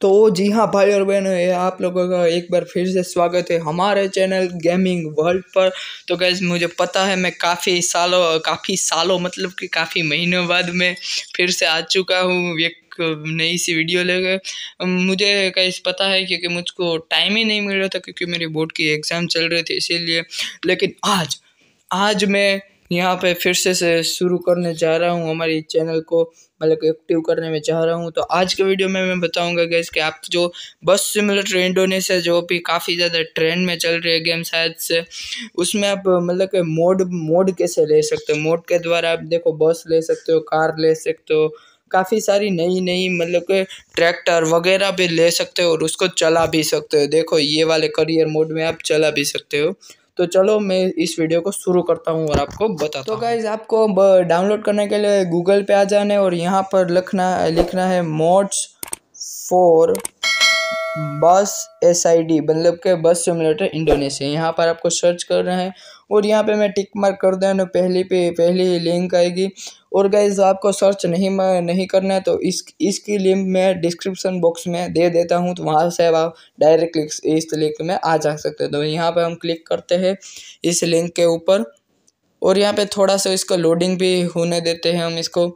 तो जी हाँ भाई और बहनों ये आप लोगों का एक बार फिर से स्वागत है हमारे चैनल गेमिंग वर्ल्ड पर तो गैस मुझे पता है मैं काफ़ी सालों काफ़ी सालों मतलब कि काफ़ी महीनों बाद मैं फिर से आ चुका हूँ एक नई सी वीडियो लेकर मुझे कैसे पता है क्योंकि मुझको टाइम ही नहीं मिल रहा था क्योंकि मेरे बोर्ड की एग्ज़ाम चल रही थी इसीलिए लेकिन आज आज मैं यहाँ पर फिर से, से शुरू करने जा रहा हूँ हमारी चैनल को मतलब एक्टिव करने में चाह रहा हूँ तो आज के वीडियो में मैं बताऊँगा गैस कि आप जो बस सिमुलेटर इंडोनेशिया जो भी काफ़ी ज़्यादा ट्रेंड में चल रही है गेम शायद से उसमें आप मतलब के मोड मोड कैसे ले सकते हो मोड के द्वारा आप देखो बस ले सकते हो कार ले सकते हो काफ़ी सारी नई नई मतलब के ट्रैक्टर वगैरह भी ले सकते हो और उसको चला भी सकते हो देखो ये वाले करियर मोड में आप चला भी सकते हो तो चलो मैं इस वीडियो को शुरू करता हूँ और आपको बताता तो गाइज आपको डाउनलोड करने के लिए गूगल पे आ जाने और यहाँ पर लिखना लिखना है मोड्स फोर बस एस आई डी मतलब के बस सिमुलेटर इंडोनेशिया यहाँ पर आपको सर्च कर रहे हैं और यहाँ पे मैं टिक मार्क कर दें पहली पे पहली लिंक आएगी और गाइज आपको सर्च नहीं नहीं करना है तो इस इसकी लिंक मैं डिस्क्रिप्शन बॉक्स में दे देता हूँ तो वहाँ से आप डायरेक्ट इस लिंक में आ जा सकते हैं तो यहाँ पर हम क्लिक करते हैं इस लिंक के ऊपर और यहाँ पे थोड़ा सा इसका लोडिंग भी होने देते हैं हम इसको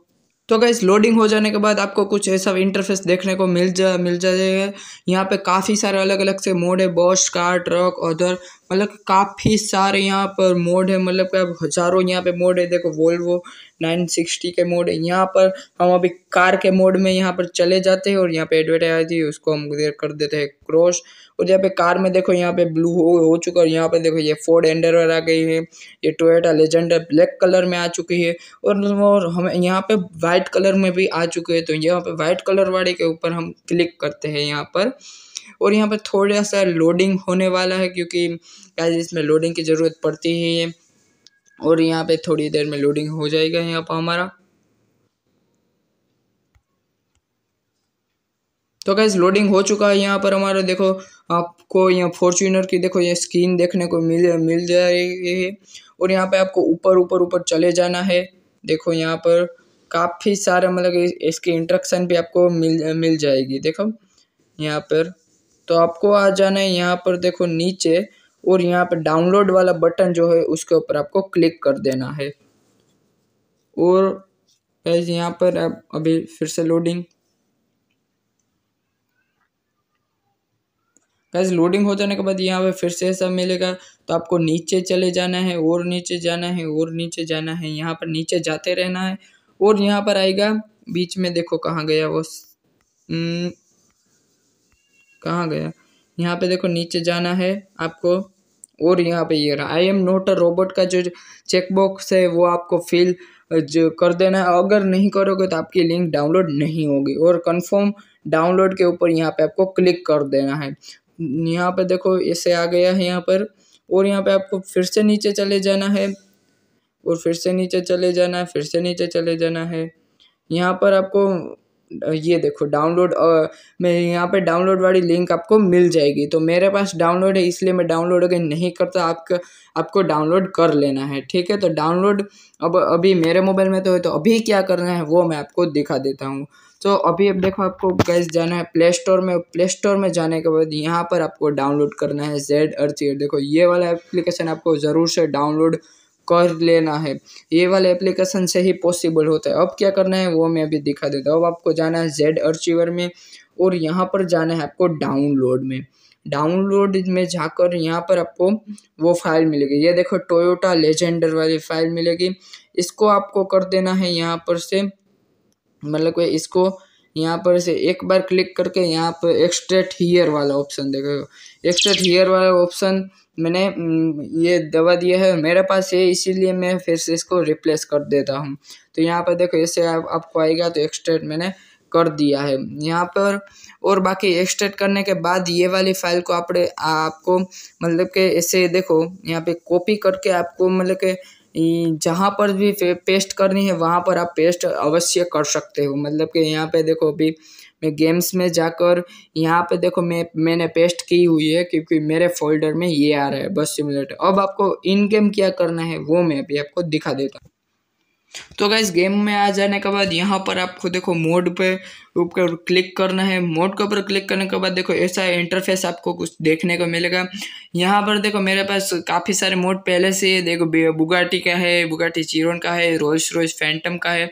तो गाइस लोडिंग हो जाने के बाद आपको कुछ ऐसा इंटरफेस देखने को मिल जा मिल जाएगा यहाँ पे काफ़ी सारे अलग अलग से मोड है बॉस कार ट्रक अदर मतलब काफ़ी सारे यहाँ पर मोड है मतलब कि हजारों यहाँ पे मोड है देखो वोल्वो 960 के मोड है यहाँ पर हम अभी कार के मोड में यहाँ पर चले जाते हैं और यहाँ पे एडवर्टाइज है उसको हम देर कर देते हैं क्रॉस और यहाँ पे कार में देखो यहाँ पे ब्लू हो, हो चुका है और यहाँ पे देखो ये फोर्ड एंडर आ गई है ये टोयटा लेजेंडर ब्लैक कलर में आ चुकी है और, और हम यहाँ पे वाइट कलर में भी आ चुके हैं तो यहाँ पे वाइट कलर वाले के ऊपर हम क्लिक करते हैं यहाँ पर और यहाँ पर थोड़ा सा लोडिंग होने वाला है क्योंकि गाइस इसमें लोडिंग की ज़रूरत पड़ती ही है और यहाँ पे थोड़ी देर में लोडिंग हो जाएगा यहाँ पर हमारा तो गैस लोडिंग हो चुका है यहाँ पर हमारा देखो आपको यहाँ फॉर्चूनर की देखो ये स्क्रीन देखने को मिल मिल जाएगी और यहाँ पे आपको ऊपर ऊपर ऊपर चले जाना है देखो यहाँ पर काफ़ी सारा मतलब इसकी इंट्रक्शन भी आपको मिल मिल जाएगी देखो यहाँ पर तो आपको आ जाना है यहाँ पर देखो नीचे और यहाँ पर डाउनलोड वाला बटन जो है उसके ऊपर आपको क्लिक कर देना है और गैस यहाँ पर अब अभी फिर से लोडिंग गैस लोडिंग हो जाने के बाद यहाँ पे फिर से ऐसा मिलेगा तो आपको नीचे चले जाना है और नीचे जाना है और नीचे जाना है यहाँ पर नीचे जाते रहना है और यहाँ पर आएगा बीच में देखो कहाँ गया वो हम्म, कहाँ गया यहाँ पे देखो नीचे जाना है आपको और यहाँ पे ये रहा I am not a robot का जो चेकबॉक्स है वो आपको फिल जो कर देना है अगर नहीं करोगे तो आपकी लिंक डाउनलोड नहीं होगी और कंफर्म डाउनलोड के ऊपर यहाँ पे आपको क्लिक कर देना है यहाँ पे देखो ऐसे आ गया है यहाँ पर और यहाँ पे आपको फिर से नीचे चले जाना है और फिर से नीचे चले जाना है फिर से नीचे चले जाना है यहाँ पर आपको ये देखो डाउनलोड मैं यहाँ पे डाउनलोड वाली लिंक आपको मिल जाएगी तो मेरे पास डाउनलोड है इसलिए मैं डाउनलोड अगर नहीं करता आपको आपको डाउनलोड कर लेना है ठीक है तो डाउनलोड अब अभी मेरे मोबाइल में तो है तो अभी क्या करना है वो मैं आपको दिखा देता हूँ तो अभी अब देखो आपको गैस जाना है प्ले स्टोर में प्ले स्टोर में जाने के बाद यहाँ पर आपको डाउनलोड करना है जेड अर्चियर देखो ये वाला एप्लीकेशन आपको ज़रूर से डाउनलोड कर लेना है ये वाले एप्लीकेशन से ही पॉसिबल होता है अब क्या करना है वो मैं अभी दिखा देता हूँ अब आपको जाना है जेड अर्चीवर में और यहाँ पर जाना है आपको डाउनलोड में डाउनलोड में जाकर यहाँ पर आपको वो फाइल मिलेगी ये देखो टोयोटा लेजेंडर वाली फाइल मिलेगी इसको आपको कर देना है यहाँ पर से मतलब कि इसको यहाँ पर से एक बार क्लिक करके यहाँ पर एक्स्ट्रेट हीयर वाला ऑप्शन देखो एक्स्ट्रेट हीयर वाला ऑप्शन मैंने ये दवा दिया है मेरे पास ये इसीलिए मैं फिर से इसको रिप्लेस कर देता हूँ तो यहाँ पर देखो ऐसे आप, आपको आएगा तो एक्सट्रेट मैंने कर दिया है यहाँ पर और बाकी एक्सट्रेट करने के बाद ये वाली फाइल को आपने आपको मतलब के ऐसे देखो यहाँ पे कॉपी करके आपको मतलब के जहाँ पर भी पेस्ट करनी है वहाँ पर आप पेस्ट अवश्य कर सकते हो मतलब कि यहाँ पे देखो अभी मैं गेम्स में जाकर यहाँ पे देखो मैं मैंने पेस्ट की हुई है क्योंकि मेरे फोल्डर में ये आ रहा है बस सिमुलेटर अब आपको इन गेम क्या करना है वो मैं भी आपको दिखा देता हूँ तो अगर गेम में आ जाने के बाद यहाँ पर आपको देखो मोड पे ऊपर क्लिक करना है मोड के ऊपर क्लिक करने के बाद देखो ऐसा इंटरफेस आपको कुछ देखने को मिलेगा यहाँ पर देखो मेरे पास काफ़ी सारे मोड पहले से देखो बुगाटी का है बुगाटी चिरोन का है रोल्स रोज फैंटम का है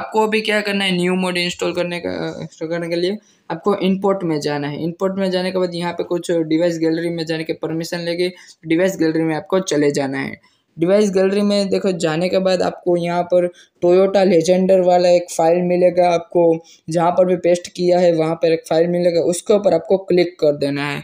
आपको अभी क्या करना है न्यू मोड इंस्टॉल करने का इंस्टॉल करने के लिए आपको इनपोर्ट में जाना है इनपोर्ट में जाने के बाद यहाँ पर कुछ डिवाइस गैलरी में जाने के परमिशन लेगी डिवाइस गैलरी में आपको चले जाना है डिवाइस गैलरी में देखो जाने के बाद आपको यहाँ पर टोयोटा लेजेंडर वाला एक फ़ाइल मिलेगा आपको जहाँ पर भी पेस्ट किया है वहाँ पर एक फ़ाइल मिलेगा उसके ऊपर आपको क्लिक कर देना है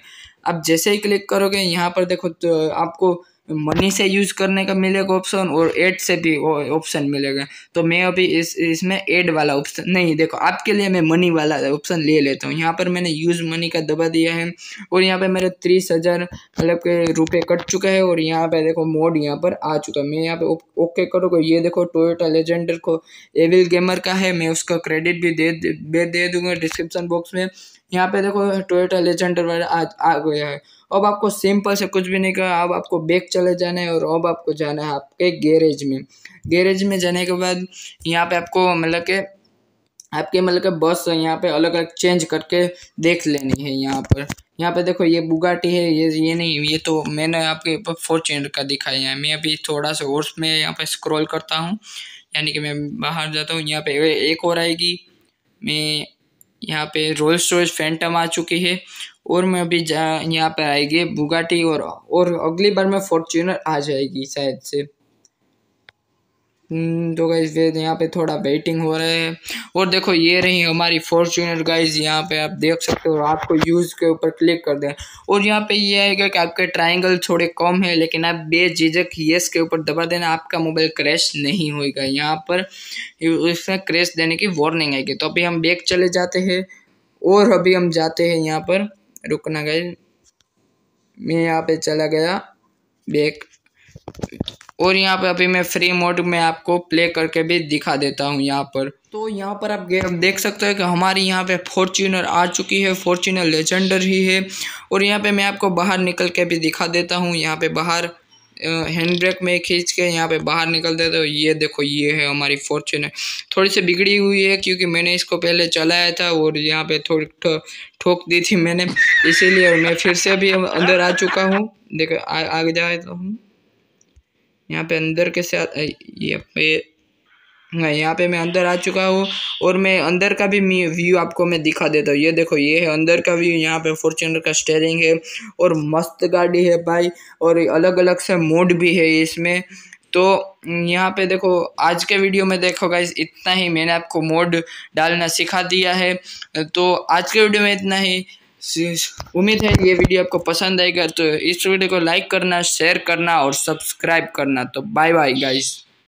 आप जैसे ही क्लिक करोगे यहाँ पर देखो तो आपको मनी से यूज करने का मिलेगा ऑप्शन और एड से भी ऑप्शन मिलेगा तो मैं अभी इस इसमें एड वाला ऑप्शन नहीं देखो आपके लिए मैं मनी वाला ऑप्शन ले लेता हूँ यहाँ पर मैंने यूज मनी का दबा दिया है और यहाँ पे मेरे तीस हज़ार मतलब के रुपये कट चुका है और यहाँ पे देखो मोड यहाँ पर आ चुका है मैं यहाँ पे ओके करूँगा ये देखो टोयोटा लेजेंडर को एविल गेमर का है मैं उसका क्रेडिट भी दे दे, दूंगा डिस्क्रिप्शन डिस्क्रिप्सन बॉक्स में यहाँ पे देखो टोयोटा लेजेंडर आज आ गया है अब आपको सिंपल से कुछ भी नहीं करना अब आपको बैक चले जाना है और अब आपको जाना है आपके गैरेज में गैरेज में जाने के बाद यहाँ पे आपको मतलब के आपके मतलब के बस यहाँ पे अलग अलग चेंज करके देख लेनी है यहाँ पर यहाँ पे देखो ये बुगाटी है ये ये नहीं ये तो मैंने आपके ऊपर फॉर्चुनर का दिखाया है मैं अभी थोड़ा सा और मैं यहाँ पे स्क्रॉल करता हूँ यानी कि मैं बाहर जाता हूँ यहाँ पे एक और आएगी मैं यहाँ पे रोल्स रोज फैंटम आ चुकी है और मैं अभी जा यहाँ पर आएगी बुगाटी और और अगली बार में फॉर्च्यूनर आ जाएगी शायद से हम्म, तो गाइज यहाँ पे थोड़ा वेटिंग हो रहा है और देखो ये रही हमारी फॉर्चूनर गाइज यहाँ पे आप देख सकते हो आपको यूज़ के ऊपर क्लिक कर दें और यहाँ पे ये आएगा कि आपके ट्रायंगल थोड़े कम है लेकिन आप बेझिझक येस के ऊपर दबा देना आपका मोबाइल क्रैश नहीं होगा यहाँ पर इसमें क्रैश देने की वार्निंग आएगी तो अभी हम बैग चले जाते हैं और अभी हम जाते हैं यहाँ पर रुकना गाइज मैं यहाँ पर चला गया बैग और यहाँ पर अभी मैं फ्री मोड में आपको प्ले करके भी दिखा देता हूँ यहाँ पर तो यहाँ पर आप देख सकते हो कि हमारी यहाँ पे फॉर्च्यूनर आ चुकी है फॉर्च्यूनर लेजेंडर ही है और यहाँ पे मैं आपको बाहर निकल के भी दिखा देता हूँ यहाँ पे बाहर हैंड ब्रेक में खींच के यहाँ पे बाहर निकल देते हो ये देखो ये है हमारी फॉर्च्यूनर थोड़ी सी बिगड़ी हुई है क्योंकि मैंने इसको पहले चलाया था और यहाँ पर थोड़ी ठोक दी थी मैंने इसीलिए मैं फिर से भी अंदर आ चुका हूँ देखो आ, आ जाए तो हूँ यहाँ पे अंदर के साथ ये पे हाँ, यहाँ पे मैं अंदर आ चुका हूँ और मैं अंदर का भी व्यू आपको मैं दिखा देता हूँ ये देखो ये है अंदर का व्यू यहाँ पे फॉर्चुनर का स्टेयरिंग है और मस्त गाड़ी है भाई और अलग अलग से मोड भी है इसमें तो यहाँ पे देखो आज के वीडियो में देखो गाइज इतना ही मैंने आपको मोड डालना सिखा दिया है तो आज के वीडियो में इतना ही उम्मीद है ये वीडियो आपको पसंद आएगा तो इस वीडियो को लाइक करना शेयर करना और सब्सक्राइब करना तो बाय बाय गाइस